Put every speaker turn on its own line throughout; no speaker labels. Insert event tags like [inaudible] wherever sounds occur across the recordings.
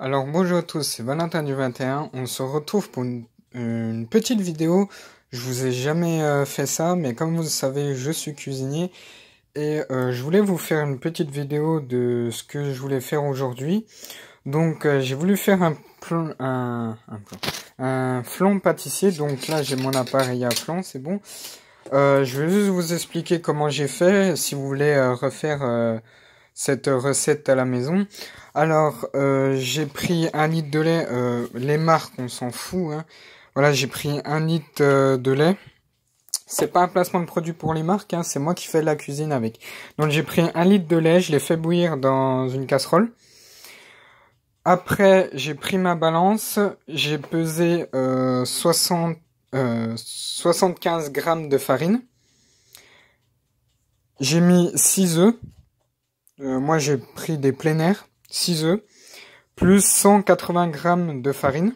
Alors bonjour à tous, c'est Valentin du 21. On se retrouve pour une, petite vidéo. Je vous ai jamais euh, fait ça, mais comme vous le savez, je suis cuisinier. Et euh, je voulais vous faire une petite vidéo de ce que je voulais faire aujourd'hui. Donc euh, j'ai voulu faire un, plan, un, un, pâtissier. Donc là j'ai mon appareil à flan, c'est bon. je vais juste vous expliquer comment j'ai fait. Si vous voulez refaire cette recette à la maison. Alors, euh, j'ai pris un litre de lait. Euh, les marques, on s'en fout. Hein. Voilà, j'ai pris un litre euh, de lait. C'est pas un placement de produit pour les marques, hein, c'est moi qui fais la cuisine avec. Donc j'ai pris un litre de lait, je l'ai fait bouillir dans une casserole. Après, j'ai pris ma balance, j'ai pesé 60, 75 grammes de farine. J'ai mis 6 œufs, euh, moi, j'ai pris des plein air, 6 œufs, plus 180 grammes de farine.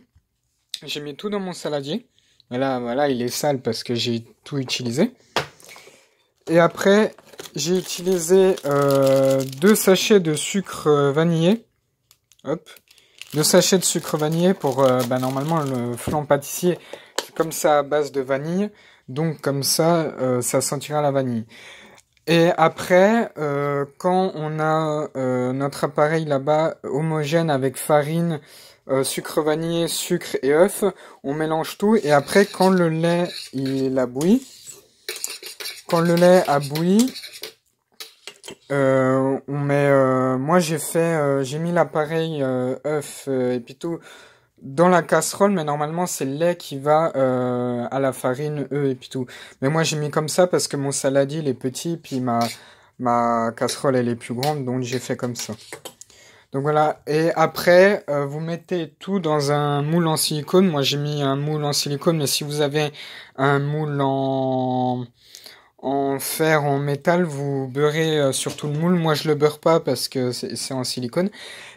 J'ai mis tout dans mon saladier. là, voilà, il est sale parce que j'ai tout utilisé. Et après, j'ai utilisé euh, deux sachets de sucre euh, vanillé. Hop. Deux sachets de sucre vanillé pour, bah, normalement, le flan pâtissier, comme ça, à base de vanille. Donc, comme ça, ça sentira la vanille. Et après, euh, quand on a euh, notre appareil là-bas euh, homogène avec farine, sucre vanillé, sucre et œuf, on mélange tout. Et après, quand le lait il a bouilli, quand le lait a bouilli, on met. moi, j'ai fait, j'ai mis l'appareil œuf et puis tout dans la casserole, mais normalement c'est le lait qui va euh, à la farine, eux, et puis tout. Mais moi j'ai mis comme ça parce que mon saladier il est petit, puis ma, ma casserole elle est plus grande, donc j'ai fait comme ça. Donc voilà, et après euh, vous mettez tout dans un moule en silicone. Moi j'ai mis un moule en silicone, mais si vous avez un moule en en fer, en métal, vous beurrez euh, sur tout le moule. Moi, je le beurre pas parce que c'est en silicone.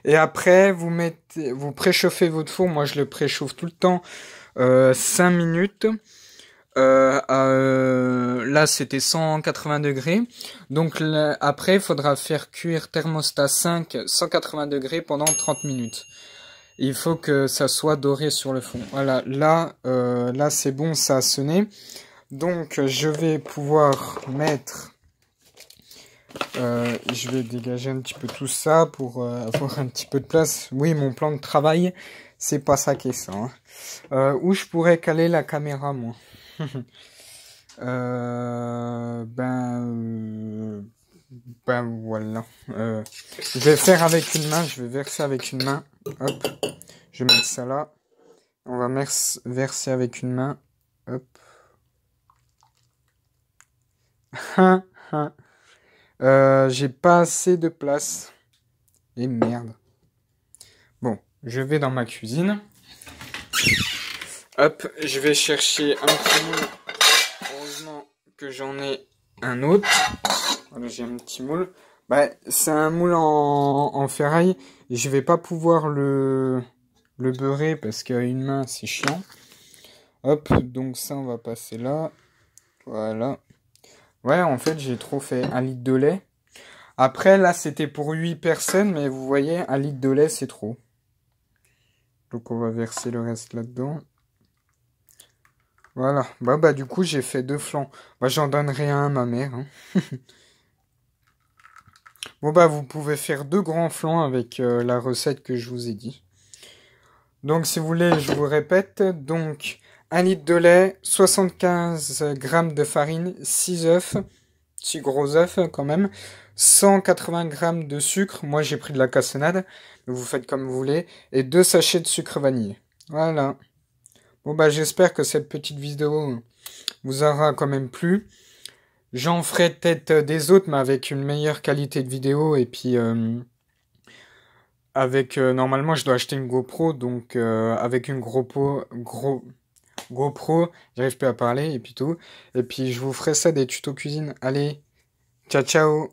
Et après, vous mettez, vous préchauffez votre four. Moi, je le préchauffe tout le temps euh, 5 minutes. Euh, euh, là, c'était 180 degrés. Donc après, il faudra faire cuire thermostat 5 180 degrés pendant 30 minutes. Il faut que ça soit doré sur le fond. Voilà, là, euh, là, c'est bon, ça a sonné. Donc je vais pouvoir mettre... Euh, je vais dégager un petit peu tout ça pour euh, avoir un petit peu de place. Oui, mon plan de travail, c'est pas ça qui est ça. Hein. Euh, où je pourrais caler la caméra, moi [laughs] Ben... ben voilà. je vais faire avec une main, je vais verser avec une main. Hop, je vais mettre ça là. On va verser avec une main. Hop. [laughs] Euh, j'ai pas assez de place. Et merde. Bon, je vais dans ma cuisine. Hop, je vais chercher un petit moule. Heureusement que j'en ai un autre. Voilà, j'ai un petit moule. Bah, c'est un moule en, ferraille. Je vais pas pouvoir le, le beurrer parce qu'à une main, c'est chiant. Hop, donc ça, on va passer là. Voilà. Ouais, en fait, j'ai trop fait un litre de lait. Après, là, c'était pour 8 personnes, mais vous voyez, un litre de lait, c'est trop. Donc, on va verser le reste là-dedans. Voilà. Bah, bah, du coup, j'ai fait deux flancs. Bah, j'en donnerai un à ma mère. Hein. [laughs] bon, bah, vous pouvez faire deux grands flancs avec euh, la recette que je vous ai dit. Donc, si vous voulez, je vous répète. Donc, 1 litre de lait, 75 g de farine, 6 œufs, 6 gros œufs quand même, 180 g de sucre, moi j'ai pris de la cassonade, vous faites comme vous voulez, et deux sachets de sucre vanillé. Voilà. Bon bah j'espère que cette petite vidéo vous aura quand même plu. J'en ferai peut-être des autres, mais avec une meilleure qualité de vidéo. Et puis, euh, avec euh, normalement, je dois acheter une GoPro, donc euh, avec une GoPro, gros, GoPro, j'arrive plus à parler et puis tout. Et puis je vous ferai ça des tutos cuisine. Allez, ciao ciao